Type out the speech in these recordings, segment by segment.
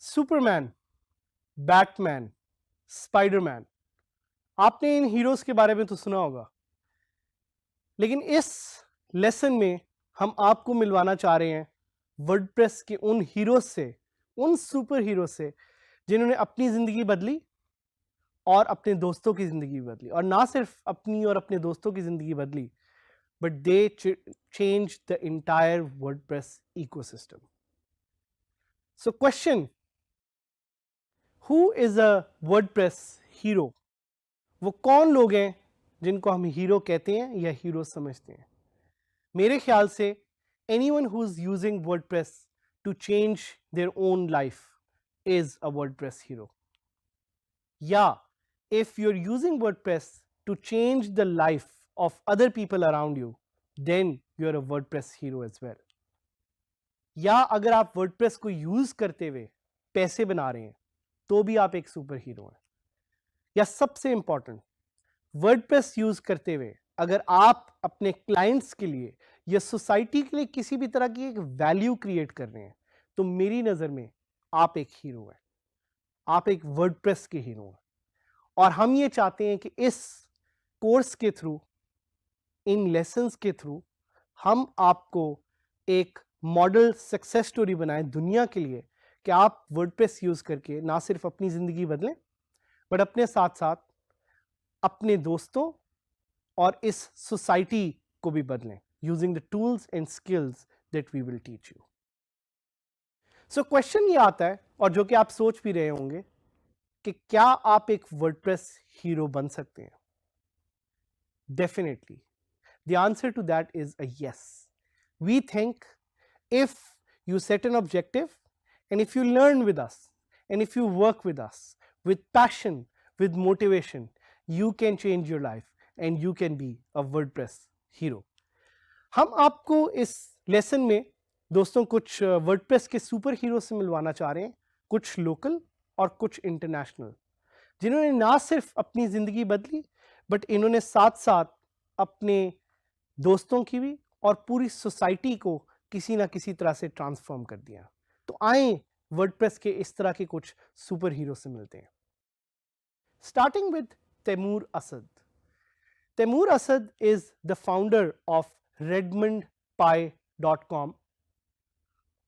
Superman Batman Spiderman आपने इन heroes के बारे में तो सुना होगा लेकिन इस लेसन में हम आपको मिलवाना चाह रहे हैं वर्डप्रेस के उन हीरोज से उन सुपर हीरो से जिन्होंने अपनी ज़िंदगी बदली और अपने दोस्तों की ज़िंदगी बदली और ना सिर्फ अपनी और अपने दोस्तों की ज़िंदगी बदली but they change the entire WordPress eco system so question who is a WordPress hero वो कौन लोग हैं जिनको हम हीरो कहते हैं या हीरो समझते हैं मेरे ख्याल से anyone who is using WordPress to change their own life is a WordPress hero या if you are using WordPress to change the life of other people around you then you are a WordPress hero as well या अगर आप word press को use करते हुए पैसे बना रहे हैं तो भी आप एक सुपर हीरो हैं या सबसे इंपॉर्टेंट वर्ड यूज करते हुए अगर आप अपने क्लाइंट्स के लिए या सोसाइटी के लिए किसी भी तरह की एक वैल्यू क्रिएट कर रहे हैं तो मेरी नज़र में आप एक हीरो हैं आप एक वर्ड के हीरो हैं और हम ये चाहते हैं कि इस कोर्स के थ्रू इन लेसन के थ्रू हम आपको एक मॉडल सक्सेस स्टोरी बनाएं दुनिया के लिए कि आप वर्ड यूज़ करके ना सिर्फ अपनी ज़िंदगी बदलें बट अपने साथ साथ अपने दोस्तों और इस सोसाइटी को भी बदलें using the tools and skills that we will teach you so question ये आता है और जो कि आप सोच भी रहे होंगे कि क्या आप एक वर्डप्रेस हीरो बन सकते हैं definitely the answer to that is us we think if you set an objective And if you learn with us, and if you work with us with passion, with motivation, you can change your life and you can be a WordPress hero. हम आपको इस lesson में दोस्तों कुछ WordPress के super hero से मिलवाना चाह रहे हैं कुछ लोकल और कुछ इंटरनेशनल जिन्होंने ना सिर्फ अपनी ज़िंदगी बदली बट इन्होंने साथ साथ अपने दोस्तों की भी और पूरी सोसाइटी को किसी ना किसी तरह से ट्रांसफॉर्म कर दिया तो आए वर्डप्रेस के इस तरह के कुछ सुपर हीरो से मिलते हैं starting with Taimur Asad Taimur Asad is the founder of Redmond Pie dot com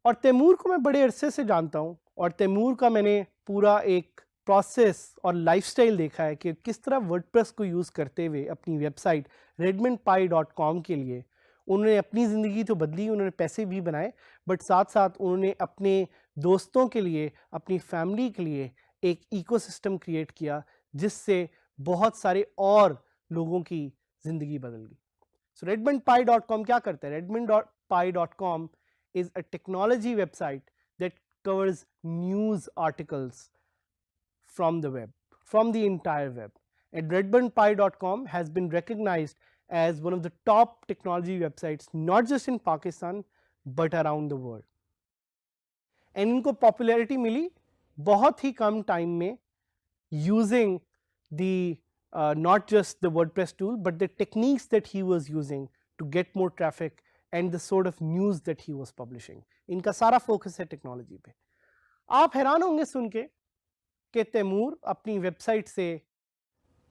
और तैमूर को मैं बड़े अरसे से जानता हूँ और तैमूर का मैंने पूरा एक प्रोसेस और लाइफस्टाइल देखा है कि किस तरह वर्डप्रेस को यूज़ करते हुए अपनी website Redmond Pie dot com के लिए उन्होंने अपनी ज़िंदगी तो बदली उन्होंने पैसे भी बनाए बट साथ साथ उन्होंने अपने दोस्तों के लिए अपनी फैमिली के लिए एक इकोसिस्टम क्रिएट किया जिससे बहुत सारे और लोगों की जिंदगी बदल गई सो रेडमिंड पाई डॉट कॉम क्या करते हैं dot Pie dot com is a technology website that covers news articles from the web from the entire web at Redmond Pie dot com has been recognize as one of the top technology website not just in Pakistan but around the world and इनको popularity मिली बहुत ही कम time में using the not just the WordPress tool but the techniques that he was using to get more traffic and the sort of news that he was publishing इनका सारा focus है technology पे आप हैरान होंगे सुन के कि तैमूर अपनी वेबसाइट से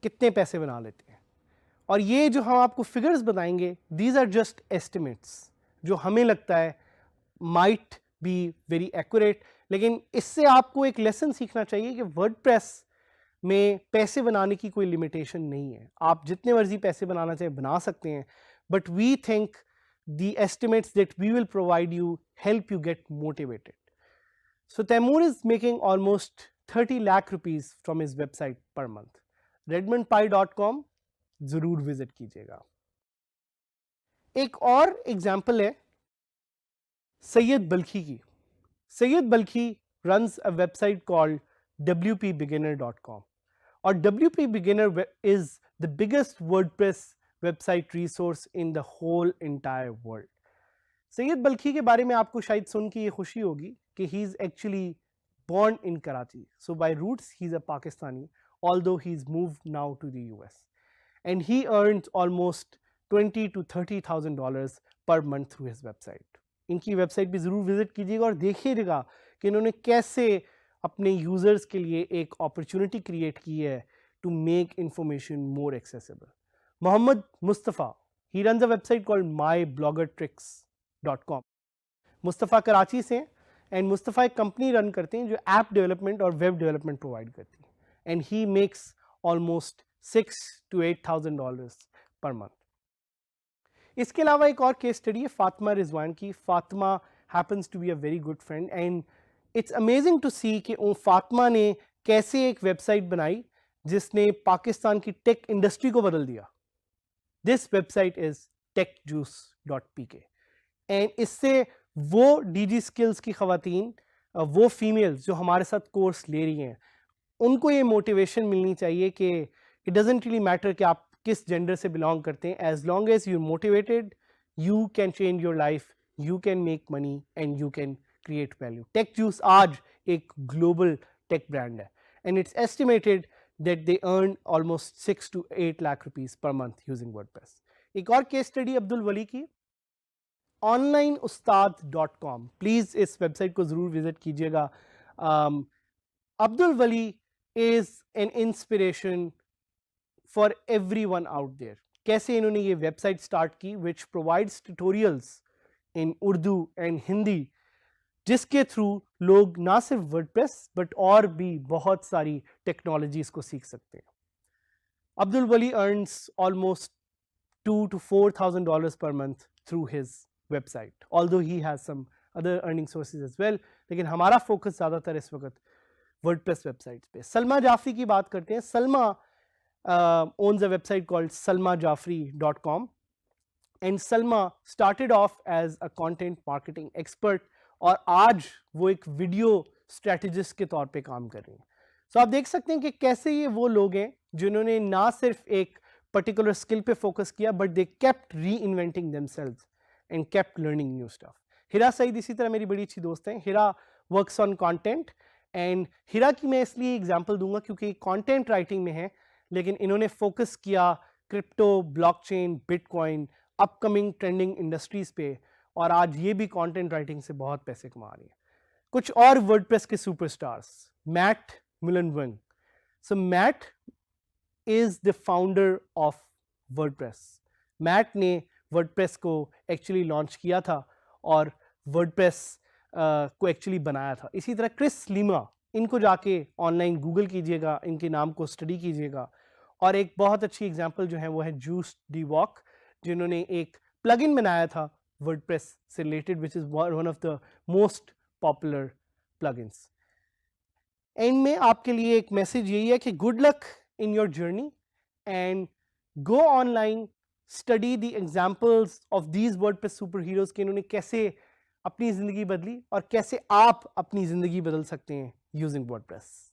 कितने पैसे बना लेते हैं और ये जो हम आपको फिगर्स बताएंगे दीज आर जस्ट एस्टिमेट्स जो हमें लगता है माइट बी वेरी एक्यूरेट लेकिन इससे आपको एक लेसन सीखना चाहिए कि वर्ड में पैसे बनाने की कोई लिमिटेशन नहीं है आप जितने मर्जी पैसे बनाना चाहें बना सकते हैं but we think the estimates that we will provide you help you get motivated so Taimur is making almost thirty lakh rupees from his website per month Redmond Pie dot com जरूर विजिट कीजिएगा एक और एग्जाम्पल है Sayyid Balkhi ki. Sayyid Balkhi runs a website called wpbeginner.com or wpbeginner is the biggest WordPress website resource in the whole entire world. Syed Balkhi के बारे में आपको शायद सुन के ये खुशी होगी कि he is actually born in Karachi. So by roots, he's a Pakistani, although he's moved now to the US. And he earns almost 20 to $30,000 per month through his website. इनकी वेबसाइट भी ज़रूर विज़िट कीजिएगा और देखिएगा कि इन्होंने कैसे अपने यूज़र्स के लिए एक अपॉर्चुनिटी क्रिएट की है to make information more accessible Mohammad Mustafa he run the website called my blogger tricks dot com Mustafa Karachi से एंड मुस्तफ़ा एक कंपनी रन करते हैं जो ऐप डेवलपमेंट और वेब डेवलपमेंट प्रोवाइड करती है and he makes almost six to eight thousand dollars per month इसके अलावा एक और केस स्टडी है फातिमा रिजवान की Fatima happens to be a very good friend and it's amazing to see कि फातिमा ने कैसे एक वेबसाइट बनाई जिसने पाकिस्तान की टेक इंडस्ट्री को बदल दिया this website is Tech Juice dot PK के एंड इससे वो डी जी स्किल्स की खातन वो फीमेल्स जो हमारे साथ कोर्स ले रही हैं उनको ये मोटिवेशन मिलनी चाहिए कि इट डजेंट रियली मैटर कि आप किस जेंडर से बिलोंग करते हैं as long as you motivated you can change your life you can make money and you can create value Tech Juice आज एक ग्लोबल टेक ब्रांड है and it's estimated that they earn almost six to eight lakh rupees per month using word एक और case study Abdul Wali की online Ustad dot com please इस वेबसाइट को ज़रूर विज़िट कीजिएगा um, Abdul Wali is an inspiration for everyone out there कैसे इन्होंने ये वेबसाइट स्टार्ट की which provides tutorials in Urdu and Hindi जिसके थ्रू लोग ना सिर्फ प्रेस बट और भी बहुत सारी टेक्नोलॉजीज़ को सीख सकते हैं Abdul Wali earns almost two two four thousand dollar per month through his website although he has some other earning sources as well लेकिन हमारा फोकस ज़्यादातर इस वक्त प्रेस वेबसाइट्स पे सलमा जाफी की बात करते हैं Salma uh, owns a website called salmajafri.com and Salma started off as a content marketing expert और आज वो एक वीडियो स्ट्रेटजिस्ट के तौर पे काम कर रही हैं सो so, आप देख सकते हैं कि कैसे ये वो लोग हैं जिन्होंने ना सिर्फ एक पर्टिकुलर स्किल पे फोकस किया but they kept reinventing themselves and kept learning new stuff Hira Saeed इसी तरह मेरी बड़ी अच्छी दोस्त हैं Hira works on content and Hira की मैं इसलिए एग्जाम्पल दूंगा क्योंकि कॉन्टेंट राइटिंग में है लेकिन इन्होंने फोकस किया crypto blockchain bitcoin upcoming trending industries पे और आज ये भी कंटेंट राइटिंग से बहुत पैसे कमा रही है कुछ और वर्डप्रेस के superstars Matt Mullenweg so Matt is the founder of WordPress Matt ने वर्डप्रेस को एक्चुअली लॉन्च किया था और वर्डप्रेस uh, को एक्चुअली बनाया था इसी तरह क्रिस लीमा इनको जाके ऑनलाइन गूगल कीजिएगा इनके नाम को स्टडी कीजिएगा और एक बहुत अच्छी एग्जाम्पल जो है वो है जूस डी वॉक जिन्होंने एक प्लग बनाया था वर्ड से related which is one of the most popular plug and में आपके लिए एक मैसेज यही है कि good luck in your journey and go online study the examples of these WordPress superheroes के इन्होंने कैसे अपनी ज़िंदगी बदली और कैसे आप अपनी ज़िंदगी बदल सकते हैं यूजिंग वर्ड